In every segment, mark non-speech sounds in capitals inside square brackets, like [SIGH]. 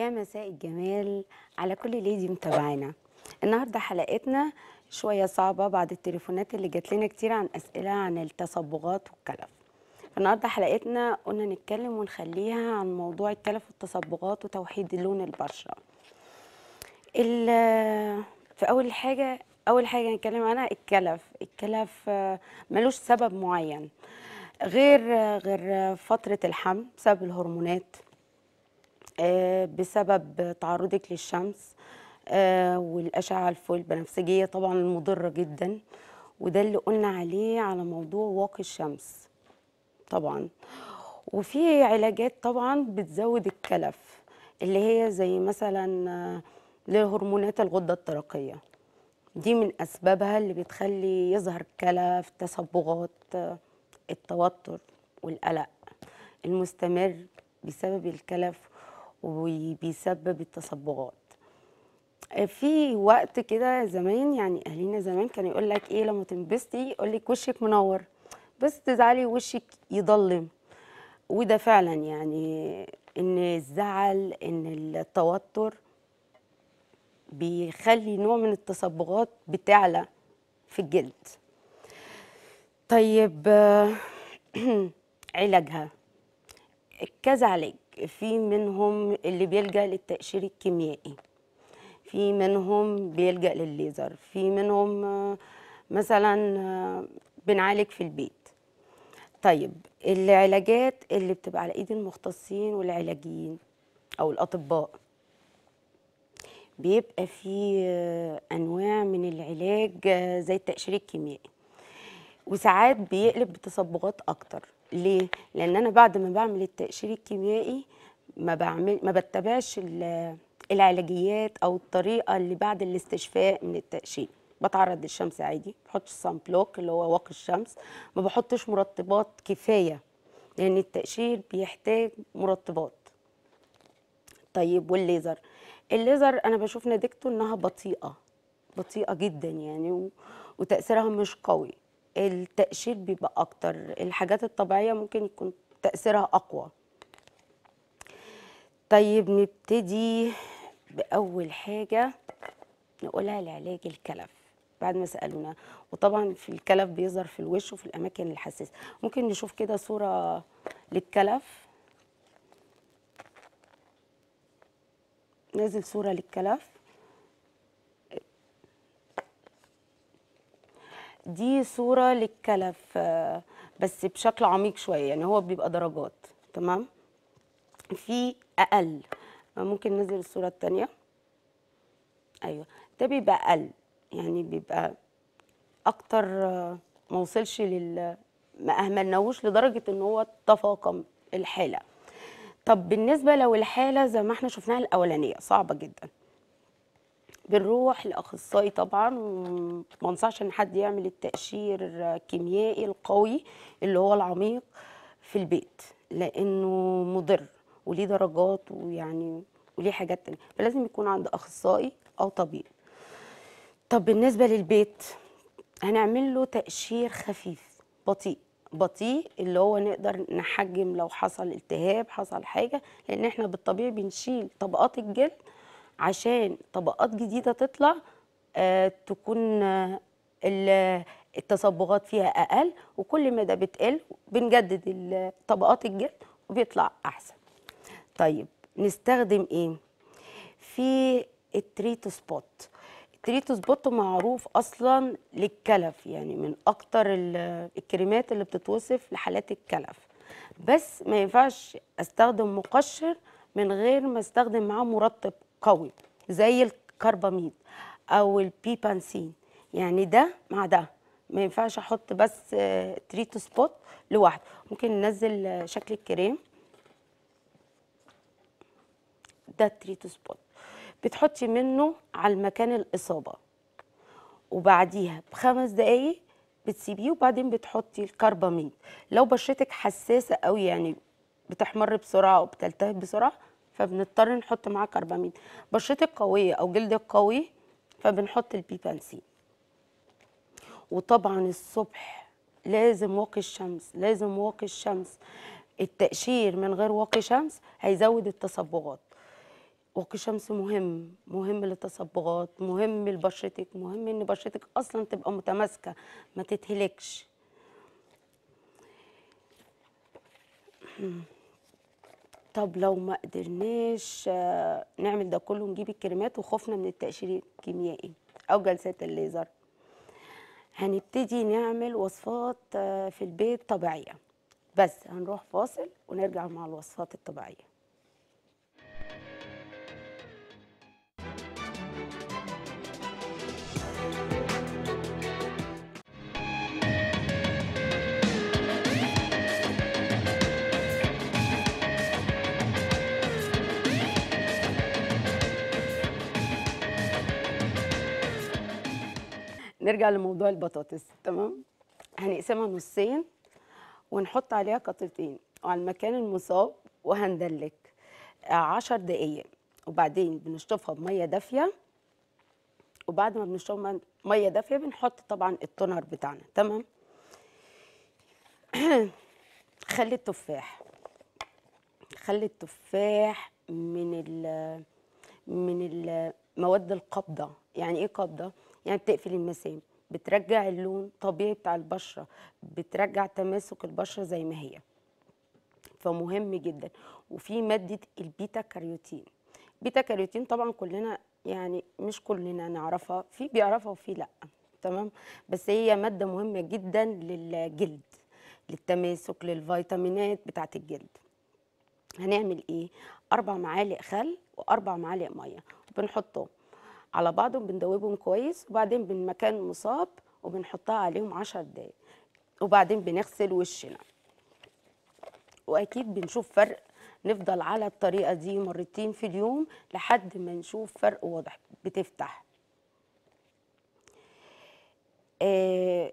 يا مساء الجمال على كل ليدي متابعانا النهارده حلقتنا شويه صعبه بعد التليفونات اللي جات لنا كتير عن اسئله عن التصبغات والكلف النهارده حلقتنا قلنا نتكلم ونخليها عن موضوع الكلف والتصبغات وتوحيد لون البشره في اول حاجه اول حاجه هنتكلم عنها الكلف الكلف ملوش سبب معين غير غير فتره الحمل بسبب الهرمونات آه، بسبب تعرضك للشمس آه، والأشعة البنفسجية طبعا المضرة جدا وده اللي قلنا عليه على موضوع واقي الشمس طبعا وفي علاجات طبعا بتزود الكلف اللي هي زي مثلا آه، لهرمونات الغدة الدرقية دي من أسبابها اللي بتخلي يظهر كلف تصبغات التوتر والقلق المستمر بسبب الكلف وبيسبب التصبغات آه، في وقت كده زمان يعني اهالينا زمان كان يقول لك ايه لما تنبسطي يقول لك وشك منور بس تزعلي وشك يضلم وده فعلا يعني ان الزعل ان التوتر بيخلي نوع من التصبغات بتعلى في الجلد طيب [CLEARS THROAT] علاجها كذا علاج في منهم اللي بيلجأ للتقشير الكيميائي في منهم بيلجأ للليزر في منهم آه، مثلا آه، بنعالج في البيت طيب العلاجات اللي بتبقى على ايد المختصين والعلاجيين او الاطباء بيبقى في آه، انواع من العلاج زي التقشير الكيميائي وساعات بيقلب بتصبغات اكتر ليه؟ لان انا بعد ما بعمل التقشير الكيميائي ما بعمل ما بتبعش العلاجيات او الطريقه اللي بعد الاستشفاء من التقشير بتعرض للشمس عادي ما بحطش سان بلوك اللي هو واقي الشمس ما بحطش مرطبات كفايه لان التقشير بيحتاج مرطبات طيب والليزر الليزر انا بشوف نتيجته انها بطيئه بطيئه جدا يعني و... وتاثيرها مش قوي التقشير بيبقى اكتر الحاجات الطبيعيه ممكن يكون تاثيرها اقوى طيب نبتدي باول حاجه نقولها لعلاج الكلف بعد ما سالونا وطبعا في الكلف بيظهر في الوش وفي الاماكن الحساسه ممكن نشوف كده صوره للكلف نازل صوره للكلف دي صوره للكلف آه، بس بشكل عميق شويه يعني هو بيبقى درجات تمام في اقل آه، ممكن ننزل الصوره الثانيه ايوه ده بيبقى اقل يعني بيبقى اكتر آه، ما وصلش لل ما اهملناهوش لدرجه ان هو تفاقم الحاله طب بالنسبه لو الحاله زي ما احنا شفناها الاولانيه صعبه جدا بنروح لاخصائي طبعا وما انصحش ان حد يعمل التقشير الكيميائي القوي اللي هو العميق في البيت لانه مضر وليه درجات ويعني وليه حاجات تانية فلازم يكون عند اخصائي او طبيب طب بالنسبه للبيت هنعمل له تقشير خفيف بطيء بطيء اللي هو نقدر نحجم لو حصل التهاب حصل حاجه لان احنا بالطبيعي بنشيل طبقات الجلد عشان طبقات جديده تطلع آه، تكون آه، التصبغات فيها اقل وكل ما ده بتقل بنجدد طبقات الجلد وبيطلع احسن طيب نستخدم ايه في التريتو سبوت التريتو سبوت معروف اصلا للكلف يعني من اكتر الكريمات اللي بتتوصف لحالات الكلف بس ما ينفعش استخدم مقشر من غير ما استخدم معاه مرطب قوي زي الكربامين او البيبانسين يعني ده مع ده ما ينفعش احط بس تريت آه، سبوت لوحده ممكن ننزل آه، شكل الكريم ده تريت سبوت بتحطي منه على المكان الاصابه وبعديها بخمس دقايق بتسيبيه وبعدين بتحطي الكربامين لو بشرتك حساسه قوي يعني بتحمر بسرعه وبتلتهب بسرعه فبنضطر نحط معاه كربامين بشرتك قويه او جلدك قوي فبنحط البيبانسين وطبعا الصبح لازم واقي الشمس لازم واقي الشمس التقشير من غير واقي شمس هيزود التصبغات واقي شمس مهم مهم للتصبغات مهم لبشرتك مهم ان بشرتك اصلا تبقى متماسكه ما تتهلكش طب لو ما قدرناش آه، نعمل ده كله نجيب الكريمات وخفنا من التقشير الكيميائي او جلسات الليزر هنبتدي نعمل وصفات آه، في البيت طبيعيه بس هنروح فاصل ونرجع مع الوصفات الطبيعيه نرجع لموضوع البطاطس تمام هنقسمها نصين ونحط عليها قطرتين وعلى المكان المصاب وهندلك عشر دقايق وبعدين بنشطفها بميه دافيه وبعد ما بنشطفها ميه دافيه بنحط طبعا التونر بتاعنا تمام [CLEARS THROAT] خلي التفاح خلي التفاح من ال من المواد القابضه يعني ايه قابضه يعني بتقفل المسام بترجع اللون طبيعي بتاع البشره بترجع تماسك البشره زي ما هي فمهم جدا وفي ماده البيتا كاريوتين بيتا كاريوتين طبعا كلنا يعني مش كلنا نعرفها في بيعرفها وفي لا تمام بس هي ماده مهمه جدا للجلد للتماسك للفيتامينات بتاعه الجلد هنعمل ايه اربع معالق خل واربع معالق ميه بنحطهم على بعضهم بندوبهم كويس وبعدين بالمكان مصاب وبنحطها عليهم 10 دقايق وبعدين بنغسل وشنا واكيد بنشوف فرق نفضل على الطريقه دي مرتين في اليوم لحد ما نشوف فرق واضح بتفتح أه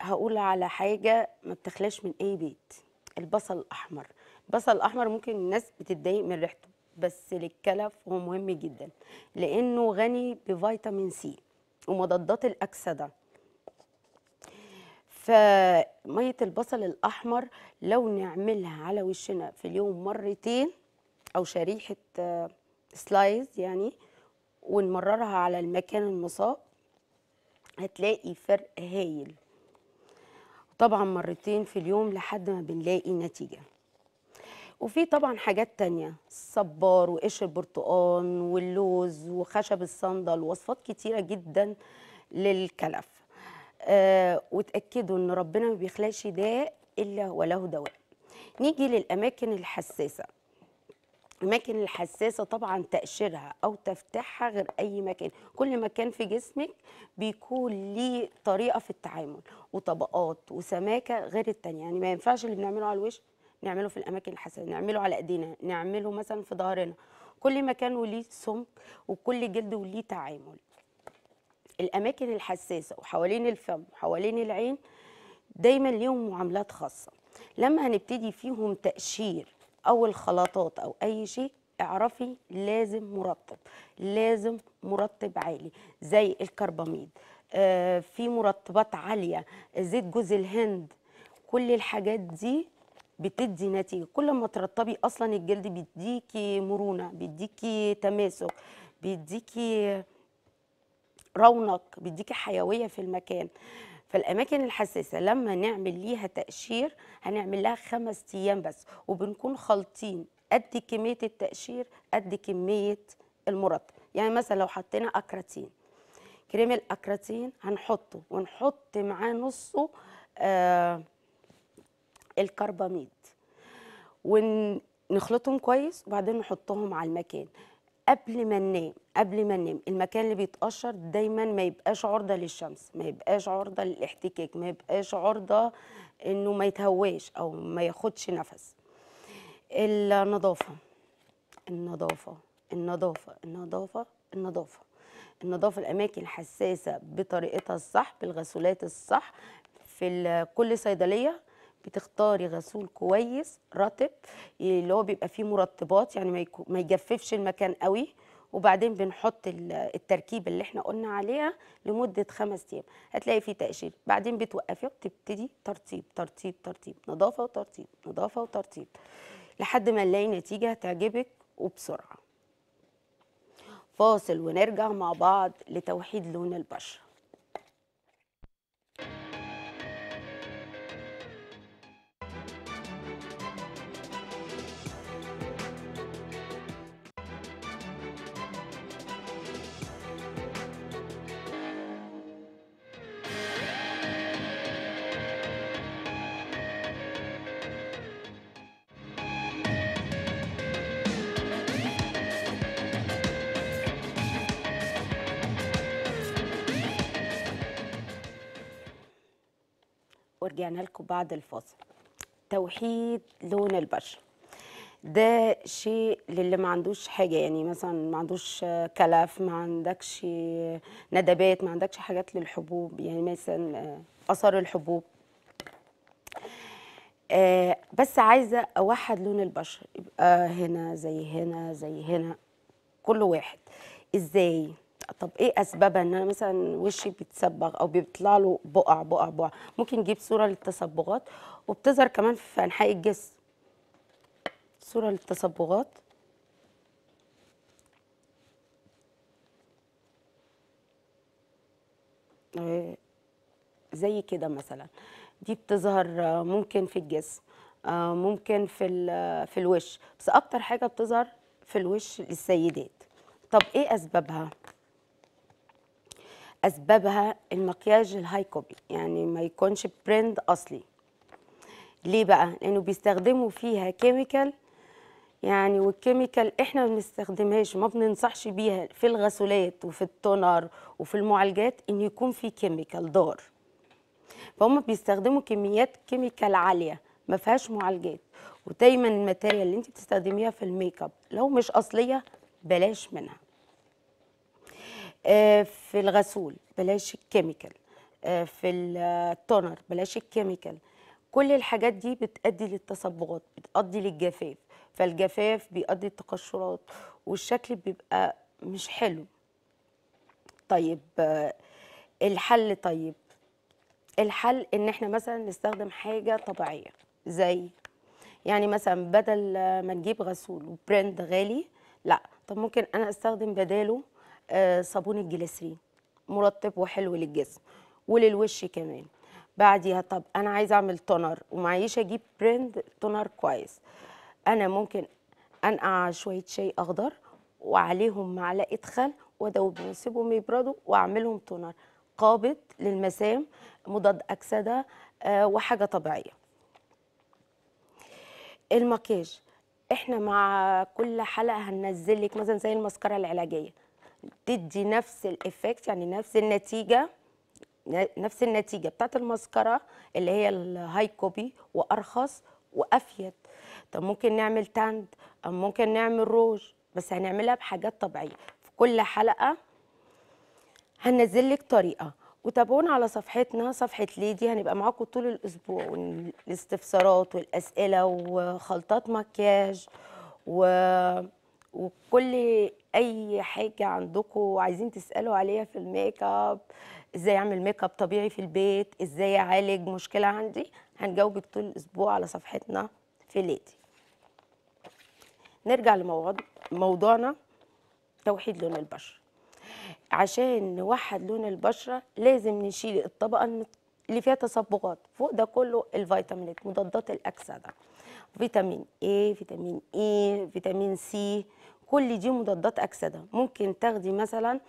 هقول على حاجه ما بتخلاش من اي بيت البصل الاحمر البصل الاحمر ممكن الناس بتتضايق من ريحته بس للكلف هو مهم جدا لانه غني بفيتامين سي ومضادات الاكسده فميه البصل الاحمر لو نعملها على وشنا في اليوم مرتين او شريحه سلايز آه، يعني ونمررها على المكان المصاب هتلاقي فرق هايل طبعا مرتين في اليوم لحد ما بنلاقي نتيجه وفي طبعا حاجات تانية الصبار وقش البرتقان واللوز وخشب الصندل وصفات كتيرة جدا للكلف آه وتأكدوا ان ربنا ما بيخلقش داء إلا وله دواء نيجي للأماكن الحساسة الأماكن الحساسة طبعا تقشيرها أو تفتحها غير أي مكان كل مكان في جسمك بيكون ليه طريقة في التعامل وطبقات وسماكة غير التانية يعني ما ينفعش اللي بنعمله على الوش نعمله في الاماكن الحساسه نعمله على ايدينا نعمله مثلا في ظهرنا كل مكان وليه سمك وكل جلد وليه تعامل الاماكن الحساسه وحوالين الفم وحوالين العين دايما ليهم معاملات خاصه لما هنبتدي فيهم تقشير او الخلاطات او اي شيء اعرفي لازم مرطب لازم مرطب عالي زي الكرباميد آه في مرطبات عاليه زيت جوز الهند كل الحاجات دي بتدي نتيجه كل ما ترطبي اصلا الجلد بيديكي مرونه بيديكي تماسك بيديكي رونق بيديكي حيويه في المكان فالاماكن الحساسه لما نعمل ليها تقشير هنعمل لها خمس ايام بس وبنكون خالطين قد كميه التقشير قد كميه المرطب يعني مثلا لو حطينا اكراتين كريم الاكراتين هنحطه ونحط معاه نصه آه الكرباميد ونخلطهم كويس وبعدين نحطهم على المكان قبل ما ننام قبل ما ننام المكان اللي بيتقشر دايما ما يبقاش عرضه للشمس ما يبقاش عرضه للاحتكاك ما يبقاش عرضه انه ما يتهواش او ما ياخدش نفس النظافه النظافه النظافه النظافه النظافه النظافه الاماكن الحساسه بطريقتها الصح بالغسولات الصح في كل صيدليه بتختاري غسول كويس رطب اللي هو بيبقى فيه مرطبات يعني ما, يجففش المكان قوي وبعدين بنحط التركيب اللي احنا قلنا عليها لمده خمس ايام هتلاقي فيه تقشير بعدين بتوقفي وبتبتدي ترطيب ترطيب ترطيب نظافه وترطيب نظافه وترطيب لحد ما نلاقي نتيجه هتعجبك وبسرعه فاصل ونرجع مع بعض لتوحيد لون البشره رجعنا لكم بعد الفاصل توحيد لون البشره ده شيء للي ما عندوش حاجه يعني مثلا ما عندوش كلف ما عندكش ندبات ما عندكش حاجات للحبوب يعني مثلا اثر الحبوب آه، بس عايزه اوحد لون البشره يبقى هنا زي هنا زي هنا كل واحد ازاي طب ايه اسبابها ان انا مثلا وشي بيتصبغ او بيطلع له بقع بقع بقع ممكن نجيب صوره للتصبغات وبتظهر كمان في انحاء الجسم صوره للتصبغات آه، زي كده مثلا دي بتظهر آه، ممكن في الجسم آه، ممكن في في الوش بس اكتر حاجه بتظهر في الوش للسيدات طب ايه اسبابها اسبابها المكياج الهاي كوبي يعني ما يكونش برند اصلي ليه بقى لانه بيستخدموا فيها كيميكال يعني والكيميكال احنا ما بنستخدمهاش ما بننصحش بيها في الغسولات وفي التونر وفي المعالجات ان يكون في كيميكال ضار فهم بيستخدموا كميات كيميكال عاليه ما فيهاش معالجات ودايما الماتيريال اللي انت بتستخدميها في الميك اب لو مش اصليه بلاش منها آه، في الغسول بلاش الكيميكال آه، في التونر بلاش الكيميكال كل الحاجات دي بتؤدي للتصبغات بتؤدي للجفاف فالجفاف بيؤدي للتقشرات والشكل بيبقى مش حلو طيب آه، الحل طيب الحل ان احنا مثلا نستخدم حاجه طبيعيه زي يعني مثلا بدل ما نجيب غسول وبراند غالي لا طب ممكن انا استخدم بداله آه، صابون الجليسرين مرطب وحلو للجسم وللوش كمان بعديها طب انا عايزه اعمل تونر ومعيش اجيب برند تونر كويس انا ممكن انقع شويه شاي اخضر وعليهم معلقه خل وادوبهم واسيبهم يبردوا واعملهم تونر قابض للمسام مضاد اكسده آه، وحاجه طبيعيه المكياج احنا مع كل حلقه هننزل لك مثلا زي المسكره العلاجيه تدي نفس الايفكت يعني نفس النتيجه نفس النتيجه بتاعت المسكره اللي هي الهاي كوبي وارخص وافيد طب ممكن نعمل تاند او ممكن نعمل روج بس هنعملها بحاجات طبيعيه في كل حلقه هننزل لك طريقه وتابعونا على صفحتنا صفحه ليدي هنبقى معاكم طول الاسبوع والاستفسارات والاسئله وخلطات مكياج و وكل اي حاجه عندكم عايزين تسالوا عليها في الميك اب ازاي اعمل ميك اب طبيعي في البيت ازاي اعالج مشكله عندي هنجاوبك طول الاسبوع على صفحتنا في ليدي نرجع لموضوعنا توحيد لون البشره عشان نوحد لون البشره لازم نشيل الطبقه اللي فيها تصبغات فوق ده كله الفيتامينات مضادات الاكسده فيتامين A فيتامين E فيتامين C كل دي مضادات اكسده ممكن تاخدي مثلا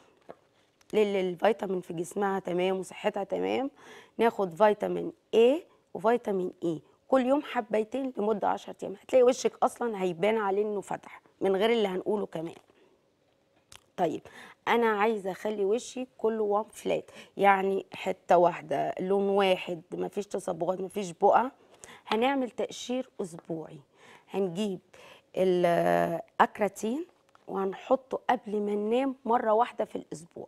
للفيتامين في جسمها تمام وصحتها تمام ناخد فيتامين A وفيتامين E كل يوم حبيتين لمده 10 ايام هتلاقي وشك اصلا هيبان عليه انه فتح من غير اللي هنقوله كمان طيب انا عايزه اخلي وشي كله وان فلات يعني حته واحده لون واحد مفيش تصبغات مفيش بقع هنعمل تقشير اسبوعي هنجيب الاكراتين وهنحطه قبل ما ننام مره واحده في الاسبوع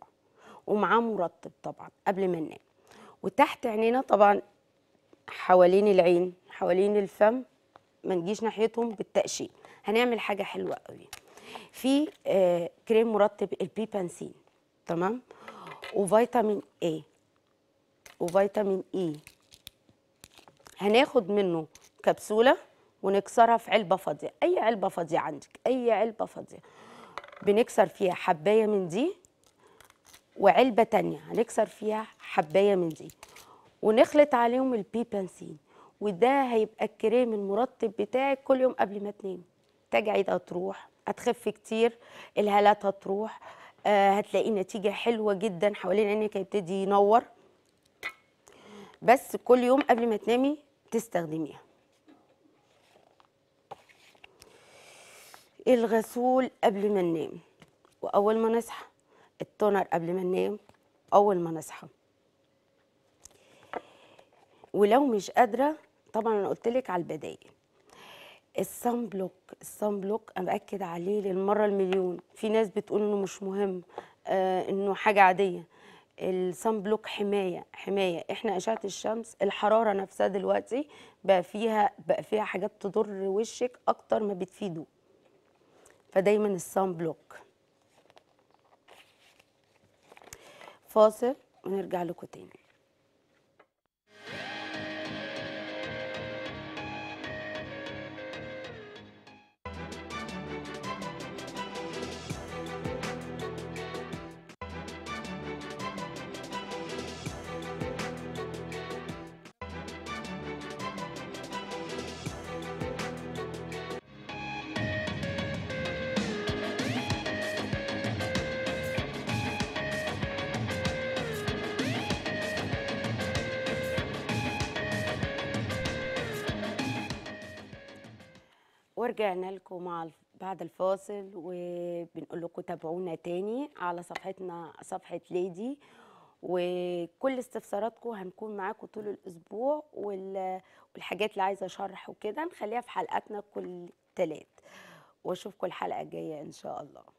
ومعاه مرطب طبعا قبل ما ننام وتحت عينينا طبعا حوالين العين حوالين الفم ما نجيش ناحيتهم بالتقشير هنعمل حاجه حلوه قوي في آه، كريم مرطب البيبانسين تمام وفيتامين اي وفيتامين اي e. هناخد منه كبسوله ونكسرها في علبه فاضيه اي علبه فاضيه عندك اي علبه فاضيه بنكسر فيها حبايه من دي وعلبه تانية هنكسر فيها حبايه من دي ونخلط عليهم البيبانسين وده هيبقى الكريم المرطب بتاعك كل يوم قبل ما تنام تجاعيد هتروح هتخف كتير الهالات هتروح آه هتلاقي نتيجه حلوه جدا حوالين عينك هيبتدي ينور بس كل يوم قبل ما تنامي تستخدميها الغسول قبل ما ننام واول ما نصحى التونر قبل ما ننام اول ما نصحى ولو مش قادره طبعا انا قلت لك على البدايل الصن بلوك الصن بلوك انا باكد عليه للمره المليون في ناس بتقول انه مش مهم آه انه حاجه عاديه الصن بلوك حمايه حمايه احنا اشعه الشمس الحراره نفسها دلوقتي بقى فيها بقى فيها حاجات تضر وشك اكتر ما بتفيده فدايما الصن بلوك فاصل ونرجع لكم تاني ورجعنا لكم مع بعد الفاصل وبنقول لكم تابعونا تاني على صفحتنا صفحة ليدي وكل استفساراتكم هنكون معاكم طول الأسبوع والحاجات اللي عايزة شرح وكده نخليها في حلقاتنا كل تلات واشوفكم الحلقة الجاية إن شاء الله